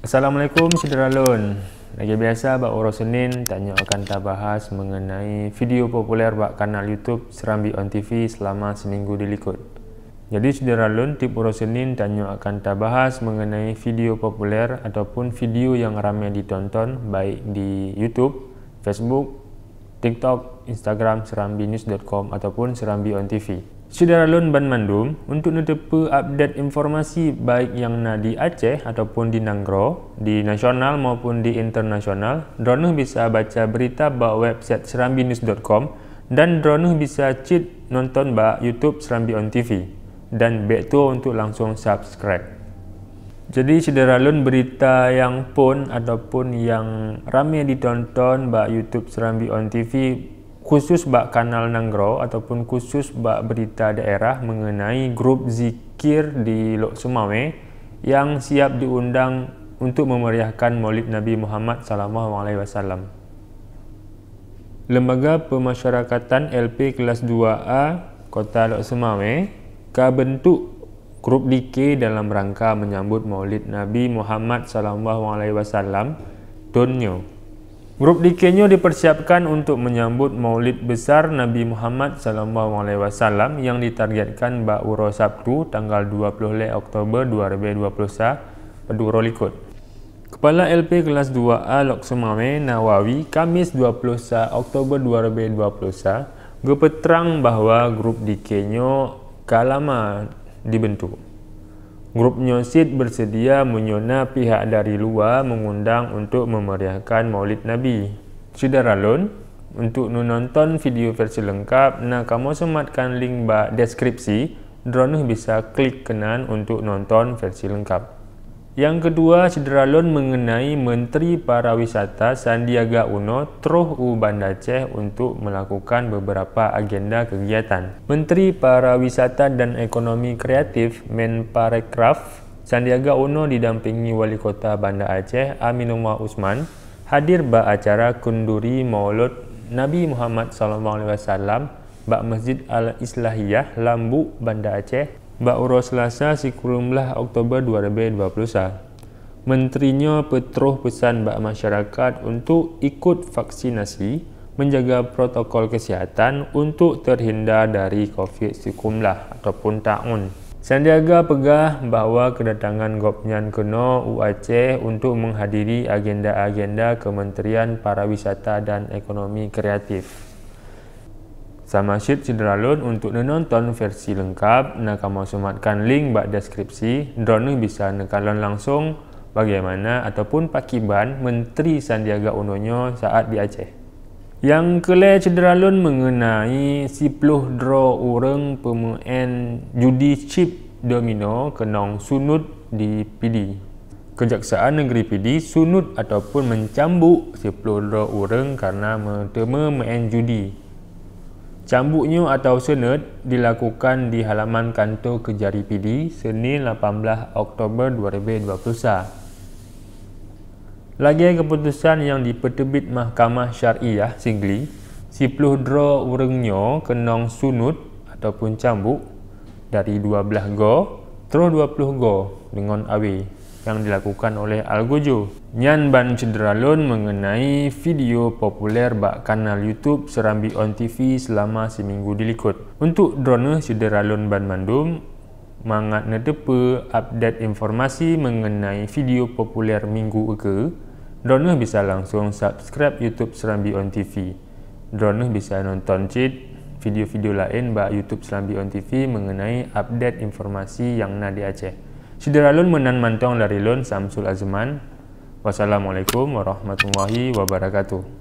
Assalamualaikum Sidra Lon Lagi biasa Bak Oro Senin Tanya akan tak bahas mengenai video popular Bak kanal Youtube Serambi On TV selama seminggu dilikut Jadi Sidra Lon tip Oro Senin Tanya akan tak bahas mengenai video popular Ataupun video yang ramai ditonton Baik di Youtube, Facebook, TikTok, Instagram, serambinews.com ataupun serambi on TV. Sudarlon Ban Mandum untuk menutup update informasi baik yang na di Aceh ataupun di Nanggro, di nasional maupun di internasional, drone bisa baca berita ba website serambinews.com dan drone bisa cit nonton ba YouTube Serambi on TV dan back to untuk langsung subscribe. Jadi sederhalun berita yang pun ataupun yang ramai ditonton bak YouTube Serambi on TV khusus bak kanal Nanggro ataupun khusus bak berita daerah mengenai grup zikir di Lok Sumawe eh, yang siap diundang untuk memeriahkan Maulid Nabi Muhammad sallallahu alaihi wasallam. Lembaga Pemasyarakatan LP kelas 2A Kota Lok Sumawe eh, bentuk grup DK dalam rangka menyambut Maulid Nabi Muhammad sallallahu alaihi wasallam Donyo. Grup di Kenya dipersiapkan untuk menyambut maulid besar Nabi Muhammad SAW yang ditargetkan Ba'uro Sabtu tanggal 20 Oktober 2021 Pedurolikut. Kepala LP Kelas 2A Loksumame Nawawi Kamis 20 Oktober 2021 berterang bahawa grup di Kenya kalama dibentuk. Grup Sid bersedia menyona pihak dari luar mengundang untuk memeriahkan maulid Nabi. Sudah ralun untuk menonton video versi lengkap, nak kamu sematkan link bak deskripsi, drone bisa klik kenan untuk nonton versi lengkap. Yang kedua, Cederalon mengenai Menteri Pariwisata Sandiaga Uno Troh U Banda Aceh untuk melakukan beberapa agenda kegiatan. Menteri Pariwisata dan Ekonomi Kreatif Menparekraf Sandiaga Uno didampingi Wali Kota Banda Aceh Aminullah Usman hadir ba acara kunduri Maulud Nabi Muhammad SAW bak Masjid Al-Islahiyah Lambu Banda Aceh Bauro Selasa si kurumlah Oktober 2021. Menterinya Petroh pesan bak masyarakat untuk ikut vaksinasi menjaga protokol kesihatan untuk terhindar dari COVID-19 ataupun ta'un. Sandiaga pegah bahawa kedatangan Gopnyan Keno UAC untuk menghadiri agenda-agenda Kementerian Pariwisata dan Ekonomi Kreatif. Samasyid Cideralun untuk menonton versi lengkap nak kamu sematkan link bak deskripsi drone bisa nekalon langsung bagaimana ataupun Pak Kiban Menteri Sandiaga Uno nya saat di Aceh yang kele Cideralun mengenai 10 dro orang pemain judi chip domino kenong sunut di PD Kejaksaan Negeri PD sunut ataupun mencambuk dro orang karena menerima main judi Cambuk Cambuknya atau senet dilakukan di halaman kantor kejari PD Senin 18 Oktober 2021. Lagi keputusan yang diperterbit Mahkamah Syariah singli, si puluh dro urengnya kenong sunut ataupun cambuk dari 12 go, terus 20 go dengan awi yang dilakukan oleh Algojo. Nyan Ban Cederalun mengenai video popular bak kanal YouTube Serambi On TV selama seminggu dilikut. Untuk drone Cederalun Ban Mandum, mangat nedepa update informasi mengenai video popular minggu ke, drone bisa langsung subscribe YouTube Serambi On TV. Drone bisa nonton cit video-video lain bak YouTube Serambi On TV mengenai update informasi yang nadi Aceh. Sidra menan mantong dari lun Samsul Azman. Wassalamualaikum warahmatullahi wabarakatuh.